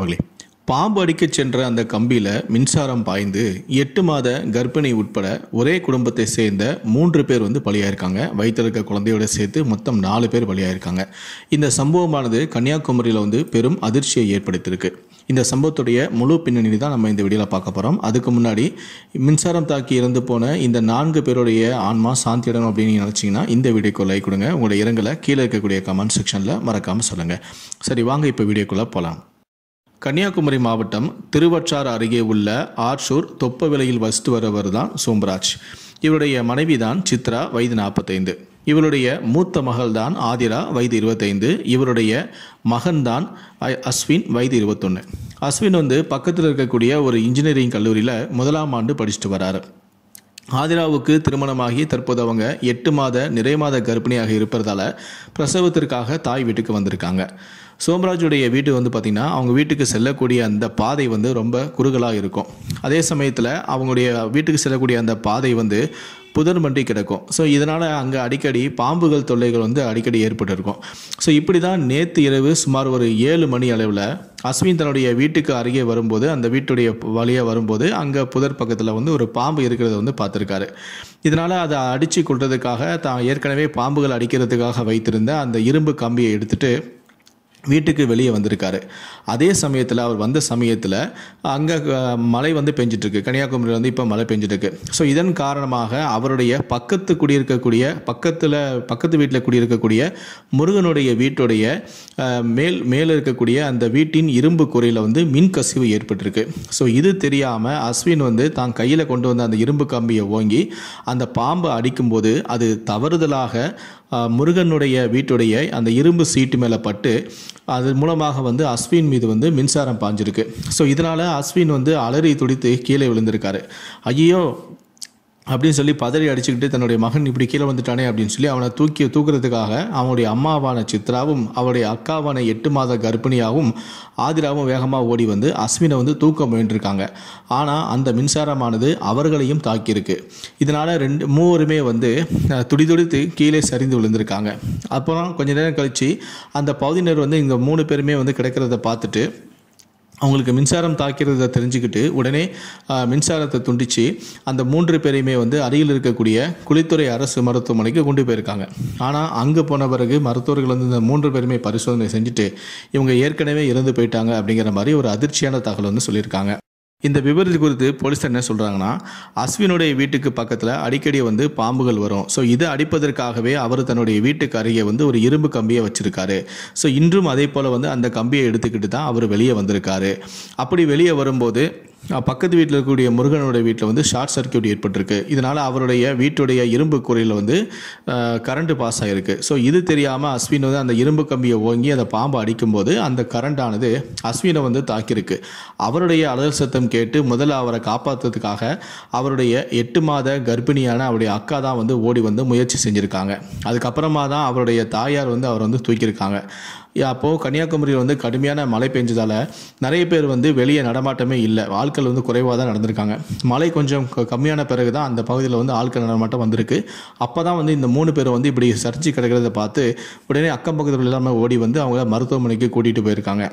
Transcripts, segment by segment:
வணக்கமகளே பாம்பு அடிக்கச் சென்ற அந்த கம்பியில் மின்சாரம் பாய்ந்து எட்டு மாத கர்ப்பிணி உட்பட ஒரே குடும்பத்தை சேர்ந்த மூன்று பேர் வந்து பலியாயிருக்காங்க வயிற்றிருக்க குழந்தையோட சேர்த்து மொத்தம் நாலு பேர் பலியாயிருக்காங்க இந்த சம்பவமானது கன்னியாகுமரியில் வந்து பெரும் அதிர்ச்சியை ஏற்படுத்தியிருக்கு இந்த சம்பவத்துடைய முழு பின்னணி தான் நம்ம இந்த வீடியோவில் பார்க்க போகிறோம் அதுக்கு முன்னாடி மின்சாரம் தாக்கி இறந்து போன இந்த நான்கு பேருடைய ஆன்மா இடம் அப்படின்னு நினச்சிங்கன்னா இந்த வீடியோக்கு லைக் கொடுங்க உங்களோட இரங்கலை கீழே இருக்கக்கூடிய கமெண்ட் செக்ஷனில் மறக்காமல் சொல்லுங்கள் சரி வாங்க இப்போ வீடியோக்குள்ளே போகலாம் கன்னியாகுமரி மாவட்டம் திருவற்றாறு அருகே உள்ள ஆற்றூர் தொப்பவிலையில் வசித்து வருவர் தான் சோம்ராஜ் இவருடைய மனைவி தான் சித்ரா வயது நாற்பத்தைந்து இவருடைய மூத்த மகள் தான் ஆதிரா வயது இருபத்தைந்து இவருடைய மகன் தான் அஸ்வின் வயது இருபத்தொன்று அஸ்வின் வந்து பக்கத்தில் இருக்கக்கூடிய ஒரு இன்ஜினியரிங் கல்லூரியில் முதலாம் ஆண்டு படிச்சுட்டு வராரு ஆதிராவுக்கு திருமணமாகி தற்போது அவங்க எட்டு மாத நிறை மாத கர்ப்பிணியாக இருப்பதால் பிரசவத்திற்காக தாய் வீட்டுக்கு வந்திருக்காங்க சோம்ராஜுடைய வீடு வந்து பார்த்திங்கன்னா அவங்க வீட்டுக்கு செல்லக்கூடிய அந்த பாதை வந்து ரொம்ப குறுகலாக இருக்கும் அதே சமயத்தில் அவங்களுடைய வீட்டுக்கு செல்லக்கூடிய அந்த பாதை வந்து புதர் மண்டி கிடக்கும் ஸோ இதனால் அங்கே அடிக்கடி பாம்புகள் தொல்லைகள் வந்து அடிக்கடி ஏற்பட்டிருக்கும் ஸோ இப்படி தான் நேற்று இரவு சுமார் ஒரு ஏழு மணி அளவில் அஸ்வின் தன்னுடைய வீட்டுக்கு அருகே வரும்போது அந்த வீட்டுடைய வழியாக வரும்போது அங்கே புதர் பக்கத்தில் வந்து ஒரு பாம்பு இருக்கிறத வந்து பார்த்துருக்காரு இதனால் அதை அடித்து கொள்றதுக்காக தான் ஏற்கனவே பாம்புகள் அடிக்கிறதுக்காக வைத்திருந்த அந்த இரும்பு கம்பியை எடுத்துகிட்டு வீட்டுக்கு வெளியே வந்திருக்காரு அதே சமயத்தில் அவர் வந்த சமயத்தில் அங்கே மழை வந்து பெஞ்சிட்ருக்கு கன்னியாகுமரியில் வந்து இப்போ மழை பெஞ்சிட்ருக்கு ஸோ இதன் காரணமாக அவருடைய பக்கத்து குடியிருக்கக்கூடிய பக்கத்தில் பக்கத்து வீட்டில் குடியிருக்கக்கூடிய முருகனுடைய வீட்டுடைய மேல் மேலே இருக்கக்கூடிய அந்த வீட்டின் இரும்பு குறையில் வந்து மின் கசிவு ஏற்பட்டிருக்கு ஸோ இது தெரியாமல் அஸ்வின் வந்து தான் கையில் கொண்டு வந்த அந்த இரும்பு கம்பியை ஓங்கி அந்த பாம்பை அடிக்கும்போது அது தவறுதலாக முருகனுடைய வீட்டுடைய அந்த இரும்பு சீட்டு மேலே பட்டு அது மூலமாக வந்து அஸ்வின் மீது வந்து மின்சாரம் பாஞ்சிருக்கு ஸோ இதனால் அஸ்வின் வந்து அலறி துடித்து கீழே விழுந்திருக்காரு ஐயோ அப்படின்னு சொல்லி பதறி அடிச்சுக்கிட்டு தன்னுடைய மகன் இப்படி கீழே வந்துட்டானே அப்படின்னு சொல்லி அவனை தூக்கி தூக்குறதுக்காக அவனுடைய அம்மாவான சித்ராவும் அவருடைய அக்காவான எட்டு மாத கர்ப்பிணியாகவும் ஆதிராவும் வேகமாக ஓடி வந்து அஸ்வினை வந்து தூக்க முயன்றிருக்காங்க ஆனால் அந்த மின்சாரமானது அவர்களையும் தாக்கியிருக்கு இதனால் ரெண்டு மூவருமே வந்து துடிதுடித்து கீழே சரிந்து விழுந்திருக்காங்க அப்புறம் கொஞ்ச நேரம் கழித்து அந்த பகுதியினர் வந்து இங்கே மூணு பேருமே வந்து கிடக்கிறத பார்த்துட்டு அவங்களுக்கு மின்சாரம் தாக்கிறத தெரிஞ்சுக்கிட்டு உடனே மின்சாரத்தை துண்டித்து அந்த மூன்று பேரையுமே வந்து அருகில் இருக்கக்கூடிய குளித்துறை அரசு மருத்துவமனைக்கு கொண்டு போயிருக்காங்க ஆனால் அங்கே போன பிறகு மருத்துவர்கள் வந்து இந்த மூன்று பேருமே பரிசோதனை செஞ்சுட்டு இவங்க ஏற்கனவே இறந்து போயிட்டாங்க அப்படிங்கிற மாதிரி ஒரு அதிர்ச்சியான தகவல் வந்து சொல்லியிருக்காங்க இந்த விபரீத குறித்து போலீஸ் என்ன சொல்கிறாங்கன்னா அஸ்வினுடைய வீட்டுக்கு பக்கத்தில் அடிக்கடி வந்து பாம்புகள் வரும் ஸோ இதை அடிப்பதற்காகவே அவர் தன்னுடைய வீட்டுக்கு அருகே வந்து ஒரு இரும்பு கம்பியை வச்சுருக்காரு ஸோ இன்றும் அதே போல் வந்து அந்த கம்பியை எடுத்துக்கிட்டு தான் அவர் வெளியே வந்திருக்காரு அப்படி வெளியே வரும்போது பக்கத்து வீட்டில் இருக்கக்கூடிய முருகனுடைய வீட்டில் வந்து ஷார்ட் சர்க்கியூட் ஏற்பட்டிருக்கு இதனால் அவருடைய வீட்டுடைய இரும்பு குறையில் வந்து கரண்ட்டு பாஸ் ஆகிருக்கு ஸோ இது தெரியாமல் அஸ்வின் வந்து அந்த இரும்பு கம்பியை ஓங்கி அந்த பாம்பை அடிக்கும்போது அந்த கரண்டானது அஸ்வினை வந்து தாக்கியிருக்கு அவருடைய அலல் சத்தம் கேட்டு முதல்ல அவரை காப்பாற்றுறதுக்காக அவருடைய எட்டு மாத கர்ப்பிணியான அவருடைய அக்கா தான் வந்து ஓடி வந்து முயற்சி செஞ்சுருக்காங்க அதுக்கப்புறமா தான் அவருடைய தாயார் வந்து அவர் வந்து தூக்கியிருக்காங்க அப்போது கன்னியாகுமரியில் வந்து கடுமையான மழை பெஞ்சதால் நிறைய பேர் வந்து வெளியே நடமாட்டமே இல்லை ஆட்கள் வந்து குறைவாக தான் நடந்திருக்காங்க மழை கொஞ்சம் கம்மியான பிறகு தான் அந்த பகுதியில் வந்து ஆட்கள் நடமாட்டம் வந்திருக்கு அப்போ தான் வந்து இந்த மூணு பேர் வந்து இப்படி சர்ச்சை கிடக்கிறத பார்த்து உடனே அக்கம் பக்கத்தில் எல்லாமே ஓடி வந்து அவங்கள மருத்துவமனைக்கு கூட்டிகிட்டு போயிருக்காங்க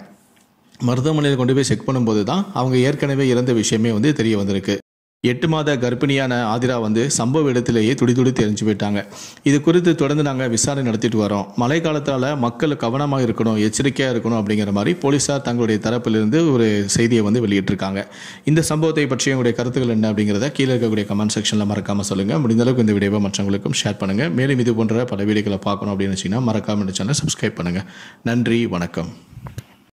மருத்துவமனையில் கொண்டு போய் செக் பண்ணும்போது தான் அவங்க ஏற்கனவே இறந்த விஷயமே வந்து தெரிய வந்திருக்கு எட்டு மாத கர்ப்பிணியான ஆதிரா வந்து சம்பவ இடத்திலேயே துடி துடி தெரிஞ்சு போயிட்டாங்க இது குறித்து தொடர்ந்து நாங்கள் விசாரணை நடத்திட்டு வரோம் மழை காலத்தால் மக்கள் கவனமாக இருக்கணும் எச்சரிக்கையாக இருக்கணும் அப்படிங்கிற மாதிரி போலீஸார் தங்களுடைய தரப்பிலிருந்து ஒரு செய்தியை வந்து வெளியிட்டிருக்காங்க இந்த சம்பவத்தை பற்றி உங்களுடைய கருத்துக்கள் என்ன அப்படிங்கிறத கீழே இருக்கக்கூடிய கமெண்ட் செக்ஷனில் மறக்காமல் சொல்லுங்கள் முடிந்தளவுக்கு இந்த வீடியோவை மற்றவங்களுக்கும் ஷேர் பண்ணுங்கள் மேலும் இது போன்ற பல வீடியோக்களை பார்க்கணும் அப்படின்னு வச்சிங்கன்னா மறக்காமல் இந்த சேனல் சப்ஸ்கிரைப் பண்ணுங்கள் நன்றி வணக்கம்